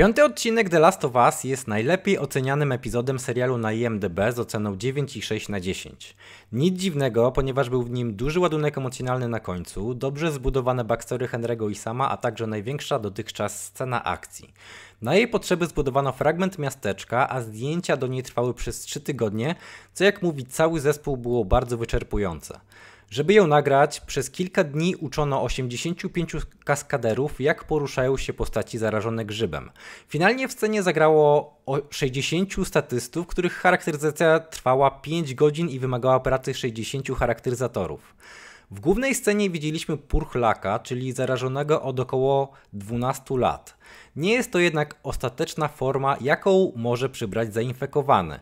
Piąty odcinek The Last of Us jest najlepiej ocenianym epizodem serialu na IMDb z oceną 9,6 na 10. Nic dziwnego, ponieważ był w nim duży ładunek emocjonalny na końcu, dobrze zbudowane backstory Henry'ego i Sama, a także największa dotychczas scena akcji. Na jej potrzeby zbudowano fragment miasteczka, a zdjęcia do niej trwały przez 3 tygodnie, co jak mówi cały zespół było bardzo wyczerpujące. Żeby ją nagrać, przez kilka dni uczono 85 kaskaderów, jak poruszają się postaci zarażone grzybem. Finalnie w scenie zagrało 60 statystów, których charakteryzacja trwała 5 godzin i wymagała pracy 60 charakteryzatorów. W głównej scenie widzieliśmy purchlaka, czyli zarażonego od około 12 lat. Nie jest to jednak ostateczna forma, jaką może przybrać zainfekowany.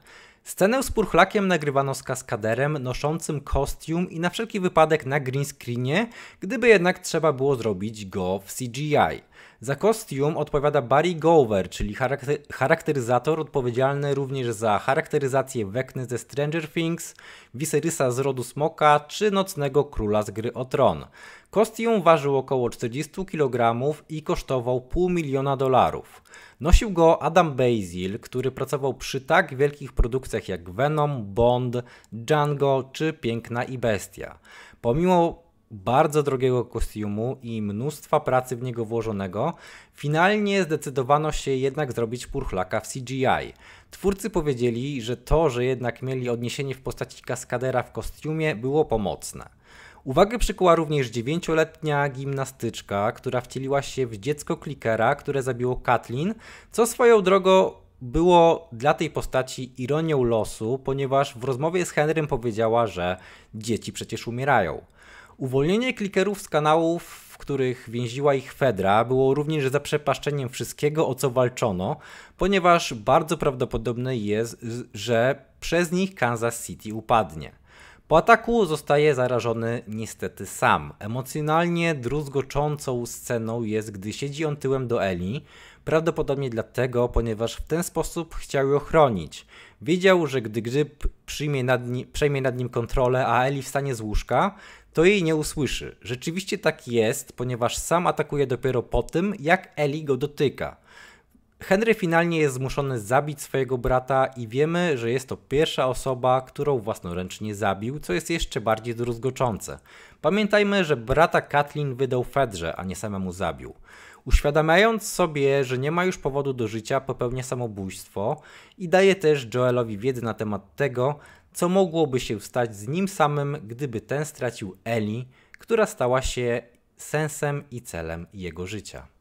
Scenę z Purchlakiem nagrywano z kaskaderem noszącym kostium i na wszelki wypadek na green screenie, gdyby jednak trzeba było zrobić go w CGI. Za kostium odpowiada Barry Gower, czyli charakter charakteryzator odpowiedzialny również za charakteryzację Wekny ze Stranger Things, Viserysa z Rodu Smoka czy Nocnego Króla z Gry o Tron. Kostium ważył około 40 kg i kosztował pół miliona dolarów. Nosił go Adam Basil, który pracował przy tak wielkich produkcjach takich jak Venom, Bond, Django czy Piękna i Bestia. Pomimo bardzo drogiego kostiumu i mnóstwa pracy w niego włożonego, finalnie zdecydowano się jednak zrobić purchlaka w CGI. Twórcy powiedzieli, że to, że jednak mieli odniesienie w postaci kaskadera w kostiumie, było pomocne. Uwagę przykuła również dziewięcioletnia gimnastyczka, która wcieliła się w dziecko klikera, które zabiło Katlin, co swoją drogą było dla tej postaci ironią losu, ponieważ w rozmowie z Henrym powiedziała, że dzieci przecież umierają. Uwolnienie klikerów z kanałów, w których więziła ich Fedra, było również zaprzepaszczeniem wszystkiego, o co walczono, ponieważ bardzo prawdopodobne jest, że przez nich Kansas City upadnie. Po ataku zostaje zarażony niestety sam. Emocjonalnie druzgoczącą sceną jest, gdy siedzi on tyłem do Eli, prawdopodobnie dlatego, ponieważ w ten sposób chciał ją chronić. Wiedział, że gdy grzyb nad przejmie nad nim kontrolę, a Eli wstanie z łóżka, to jej nie usłyszy. Rzeczywiście tak jest, ponieważ sam atakuje dopiero po tym, jak Eli go dotyka. Henry finalnie jest zmuszony zabić swojego brata i wiemy, że jest to pierwsza osoba, którą własnoręcznie zabił, co jest jeszcze bardziej druzgoczące. Pamiętajmy, że brata Katlin wydał Fedrze, a nie samemu zabił. Uświadamiając sobie, że nie ma już powodu do życia, popełnia samobójstwo i daje też Joelowi wiedzę na temat tego, co mogłoby się stać z nim samym, gdyby ten stracił Ellie, która stała się sensem i celem jego życia.